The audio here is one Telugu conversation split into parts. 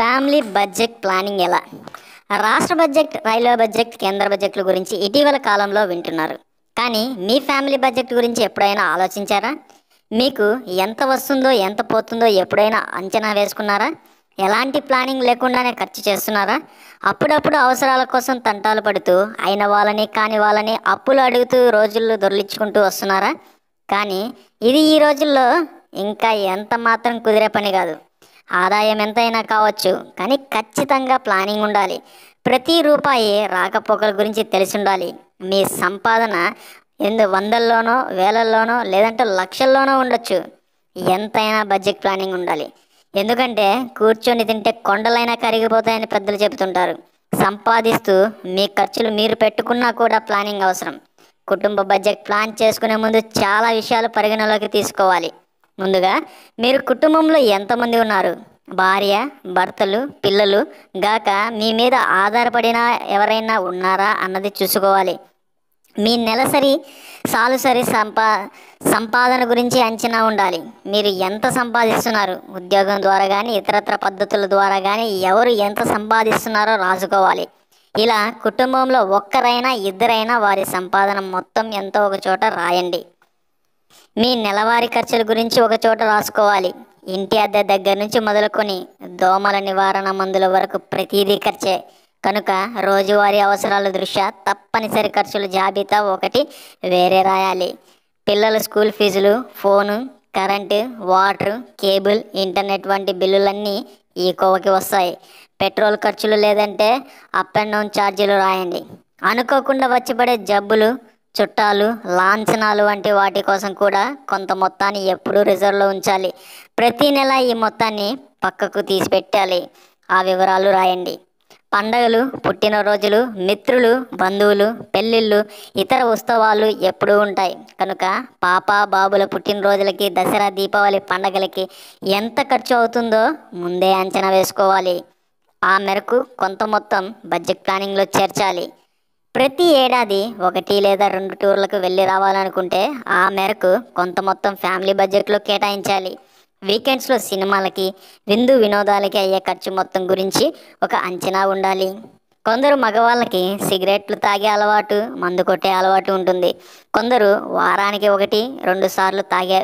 ఫ్యామిలీ బడ్జెట్ ప్లానింగ్ ఎలా రాష్ట్ర బడ్జెట్ రైల్వే బడ్జెట్ కేంద్ర బడ్జెట్ల గురించి ఇటీవల కాలంలో వింటున్నారు కానీ మీ ఫ్యామిలీ బడ్జెట్ గురించి ఎప్పుడైనా ఆలోచించారా మీకు ఎంత వస్తుందో ఎంత పోతుందో ఎప్పుడైనా అంచనా వేసుకున్నారా ఎలాంటి ప్లానింగ్ లేకుండానే ఖర్చు చేస్తున్నారా అప్పుడప్పుడు అవసరాల కోసం తంటాలు పడుతూ అయిన వాళ్ళని కాని వాళ్ళని అప్పులు అడుగుతూ రోజుల్లో దొరిలించుకుంటూ వస్తున్నారా కానీ ఇది ఈ రోజుల్లో ఇంకా ఎంత మాత్రం కుదిరే పని కాదు ఆదాయం ఎంతైనా కావచ్చు కానీ ఖచ్చితంగా ప్లానింగ్ ఉండాలి ప్రతి రూపాయి రాకపోకల గురించి తెలిసి ఉండాలి మీ సంపాదన ఎందు వందల్లోనో వేలల్లోనో లేదంటే లక్షల్లోనో ఉండొచ్చు ఎంతైనా బడ్జెట్ ప్లానింగ్ ఉండాలి ఎందుకంటే కూర్చొని తింటే కొండలైనా కరిగిపోతాయని పెద్దలు చెబుతుంటారు సంపాదిస్తూ మీ ఖర్చులు మీరు పెట్టుకున్నా కూడా ప్లానింగ్ అవసరం కుటుంబ బడ్జెట్ ప్లాన్ చేసుకునే ముందు చాలా విషయాలు పరిగణలోకి తీసుకోవాలి ముందుగా మీరు కుటుంబంలో ఎంతమంది ఉన్నారు భార్య భర్తలు పిల్లలు గాక మీ మీద ఆధారపడిన ఎవరైనా ఉన్నారా అన్నది చూసుకోవాలి మీ నెలసరి సాలుసరి సంపా సంపాదన గురించి అంచనా ఉండాలి మీరు ఎంత సంపాదిస్తున్నారు ఉద్యోగం ద్వారా కానీ ఇతరత్ర పద్ధతుల ద్వారా కానీ ఎవరు ఎంత సంపాదిస్తున్నారో రాసుకోవాలి ఇలా కుటుంబంలో ఒక్కరైనా ఇద్దరైనా వారి సంపాదన మొత్తం ఎంతో ఒక చోట రాయండి మీ నెలవారీ ఖర్చుల గురించి ఒక చోట రాసుకోవాలి ఇంటి అద్దె దగ్గర నుంచి మొదలుకొని దోమల నివారణ మందుల వరకు ప్రతిదీ ఖర్చే కనుక రోజువారీ అవసరాల దృష్ట్యా తప్పనిసరి ఖర్చుల జాబితా ఒకటి వేరే రాయాలి పిల్లల స్కూల్ ఫీజులు phone current water cable internet వంటి బిల్లులన్నీ ఈ కోవకి వస్తాయి పెట్రోల్ ఖర్చులు లేదంటే అప్ అండ్ డౌన్ ఛార్జీలు రాయండి అనుకోకుండా వచ్చిపడే జబ్బులు చుట్టాలు లాంఛనాలు వంటి వాటి కోసం కూడా కొంత మొత్తాన్ని ఎప్పుడూ రిజర్వ్లో ఉంచాలి ప్రతి నెల ఈ మొత్తాన్ని పక్కకు తీసిపెట్టాలి ఆ వివరాలు రాయండి పండగలు పుట్టినరోజులు మిత్రులు బంధువులు పెళ్ళిళ్ళు ఇతర ఉత్సవాలు ఎప్పుడూ ఉంటాయి కనుక పాప బాబుల పుట్టినరోజులకి దసరా దీపావళి పండగలకి ఎంత ఖర్చు అవుతుందో ముందే అంచనా వేసుకోవాలి ఆ మేరకు కొంత మొత్తం బడ్జెట్ ప్లానింగ్లో చేర్చాలి ప్రతి ఏడాది ఒకటి లేదా రెండు టూర్లకు వెళ్ళి రావాలనుకుంటే ఆ మేరకు కొంత మొత్తం ఫ్యామిలీ బడ్జెట్లో కేటాయించాలి వీకెండ్స్లో సినిమాలకి విందు వినోదాలకి అయ్యే ఖర్చు మొత్తం గురించి ఒక అంచనా ఉండాలి కొందరు మగవాళ్ళకి సిగరెట్లు తాగే అలవాటు మందు కొట్టే అలవాటు ఉంటుంది కొందరు వారానికి ఒకటి రెండు సార్లు తాగే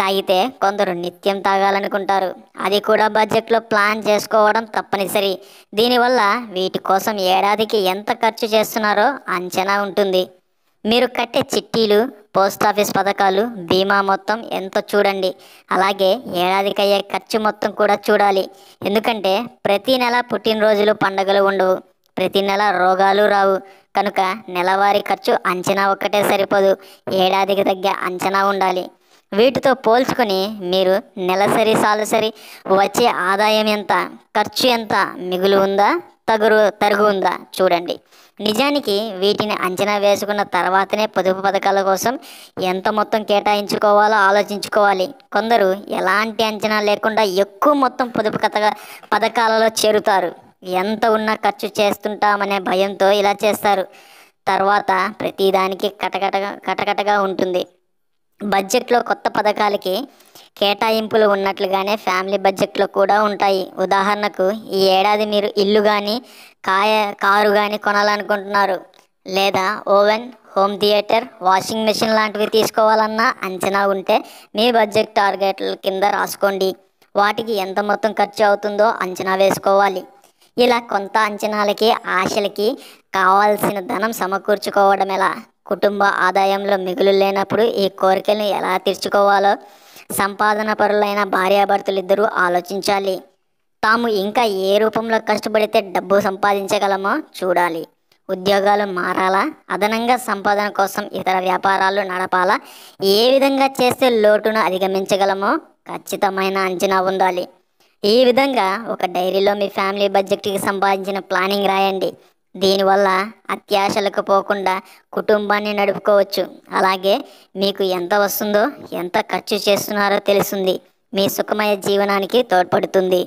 తాగితే కొందరు నిత్యం తాగాలనుకుంటారు అది కూడా బడ్జెట్లో ప్లాన్ చేసుకోవడం తప్పనిసరి దీనివల్ల వీటి కోసం ఏడాదికి ఎంత ఖర్చు చేస్తున్నారో అంచనా ఉంటుంది మీరు కట్టే చిట్టీలు పోస్టాఫీస్ పథకాలు బీమా మొత్తం ఎంతో చూడండి అలాగే ఏడాదికి అయ్యే ఖర్చు మొత్తం కూడా చూడాలి ఎందుకంటే ప్రతి నెల పుట్టినరోజులు పండగలు ఉండవు ప్రతి నెల రోగాలు రావు కనుక నెలవారీ ఖర్చు అంచనా ఒక్కటే సరిపోదు ఏడాదికి తగ్గ అంచనా ఉండాలి వీటితో పోల్చుకొని మీరు నెలసరి సాలసరి వచ్చే ఆదాయం ఎంత ఖర్చు ఎంత మిగులు ఉందా తగురు తరుగు ఉందా చూడండి నిజానికి వీటిని అంచనా వేసుకున్న తర్వాతనే పొదుపు పథకాల కోసం ఎంత మొత్తం కేటాయించుకోవాలో ఆలోచించుకోవాలి కొందరు ఎలాంటి అంచనా లేకుండా ఎక్కువ మొత్తం పొదుపు కథ పథకాలలో చేరుతారు ఎంత ఉన్నా ఖర్చు చేస్తుంటామనే భయంతో ఇలా చేస్తారు తర్వాత ప్రతిదానికి కటకట కటకటగా ఉంటుంది బడ్జెట్లో కొత్త పథకాలకి కేటాయింపులు ఉన్నట్లుగానే ఫ్యామిలీ బడ్జెట్లో కూడా ఉంటాయి ఉదాహరణకు ఈ ఏడాది మీరు ఇల్లు కానీ కాయ కారు కానీ కొనాలనుకుంటున్నారు లేదా oven home theatre washing machine లాంటివి తీసుకోవాలన్నా అంచనా ఉంటే మీ బడ్జెట్ టార్గెట్ల కింద రాసుకోండి వాటికి ఎంత మొత్తం ఖర్చు అవుతుందో అంచనా వేసుకోవాలి ఇలా కొంత అంచనాలకి ఆశలకి కావాల్సిన ధనం సమకూర్చుకోవడం ఎలా కుటుంబ ఆదాయంలో మిగులు లేనప్పుడు ఈ కోరికలను ఎలా తీర్చుకోవాలో సంపాదన పరులైన భార్యాభర్తలిద్దరూ ఆలోచించాలి తాము ఇంకా ఏ రూపంలో కష్టపడితే డబ్బు సంపాదించగలమో చూడాలి ఉద్యోగాలు మారాలా అదనంగా సంపాదన కోసం ఇతర వ్యాపారాలు నడపాలా ఏ విధంగా చేస్తే లోటును అధిగమించగలమో ఖచ్చితమైన అంచనా ఉండాలి ఈ విధంగా ఒక డైరీలో మీ ఫ్యామిలీ బడ్జెట్కి సంపాదించిన ప్లానింగ్ రాయండి దీనివల్ల అత్యాశలకు పోకుండా కుటుంబాన్ని నడుపుకోవచ్చు అలాగే మీకు ఎంత వస్తుందో ఎంత ఖర్చు చేస్తున్నారో తెలుస్తుంది మీ సుఖమయ జీవనానికి తోడ్పడుతుంది